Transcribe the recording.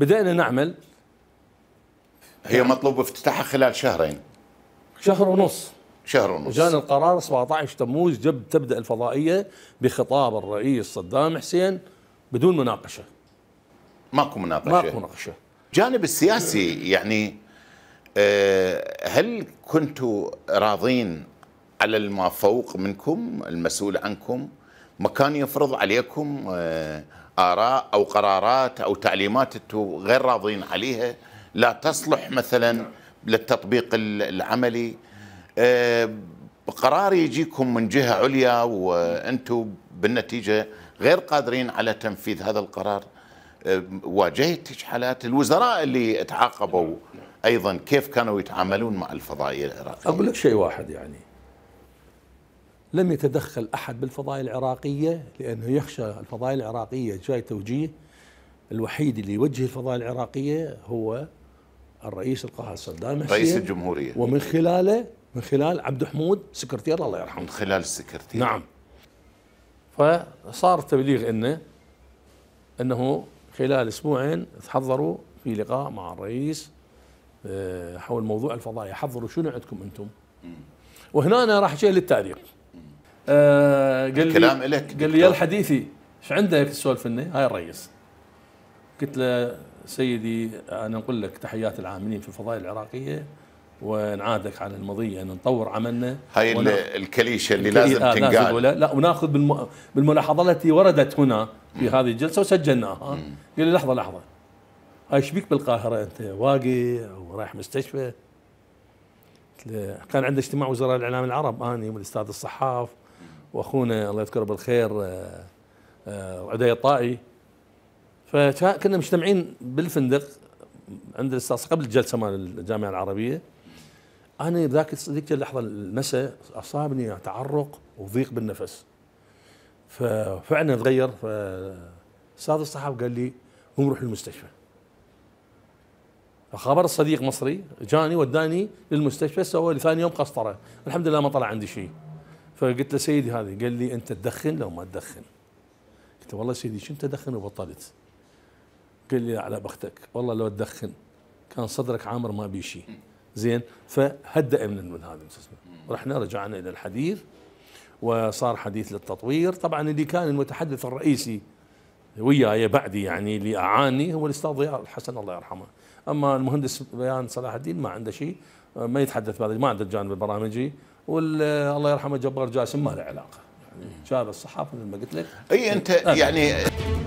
بدأنا نعمل هي يعني مطلوب افتتاحها خلال شهرين شهر ونص شهر ونص جان القرار 17 تموز جب تبدا الفضائيه بخطاب الرئيس صدام حسين بدون مناقشه ماكو مناقشه ماكو مناقشه جانب السياسي يعني آه، هل كنتوا راضين على الما فوق منكم المسؤول عنكم ما كان يفرض عليكم آه، آراء أو قرارات أو تعليمات أنتم غير راضين عليها لا تصلح مثلا للتطبيق العملي آه، قرار يجيكم من جهة عليا وأنتم بالنتيجة غير قادرين على تنفيذ هذا القرار آه، واجهت حالات الوزراء اللي تعاقبوا أيضا كيف كانوا يتعاملون مع الفضائية العراقية أقول لك شيء واحد يعني لم يتدخل أحد بالفضائية العراقية لأنه يخشى الفضائية العراقية جاي توجيه الوحيد اللي يوجه الفضائية العراقية هو الرئيس القاهر صدام حسين رئيس الجمهورية ومن خلاله من خلال عبد حمود سكرتير الله يرحمه من خلال السكرتير نعم فصار تبليغ انه انه خلال اسبوعين تحضروا في لقاء مع الرئيس آه، حول موضوع الفضائية حضروا شنو عندكم انتم وهنا أنا راح شيء للتاريخ آه، قال لي كلام لك قال لي يا الحديثي ايش عندك السوالف هاي الرئيس قلت له سيدي انا اقول لك تحيات العاملين في الفضائل العراقيه ونعادك على المضية نطور عملنا هاي الكليشة اللي الكلي... آه، لازم آه تنقال لا, لا وناخذ بالم... بالملاحظة التي وردت هنا في مم. هذه الجلسة وسجلناها قال لي لحظة لحظة هاي ايش بيك بالقاهرة أنت واقع ورايح مستشفى كان عنده اجتماع وزراء الإعلام العرب أنا والأستاذ الصحاف واخونا الله يذكره بالخير آه، آه، عدي الطائي فكنا مجتمعين بالفندق عند الاستاذ قبل الجلسه مال الجامعه العربيه انا بذاك ذيك اللحظه المساء اصابني تعرق وضيق بالنفس ففعلا تغير فاستاذ الصحافه قال لي قوم روح للمستشفى فخبر صديق مصري جاني وداني للمستشفى سوى لي ثاني يوم قسطره الحمد لله ما طلع عندي شيء فقلت له سيدي هذه قال لي انت تدخن لو ما تدخن قلت له والله سيدي شو انت تدخن وبطلت قال لي على بختك والله لو تدخن كان صدرك عامر ما بي شيء زين فهدأ من من هذا رحنا رجعنا الى الحديث وصار حديث للتطوير طبعا اللي كان المتحدث الرئيسي وياي بعدي يعني اللي اعاني هو الاستاذ ضياء الحسن الله يرحمه اما المهندس بيان صلاح الدين ما عنده شيء ما يتحدث بهذا ما عنده الجانب البرامجي والله يرحمه جبار جاسم ما له علاقه يعني شاب الصحافه مثل ما قلت لك اي انت يعني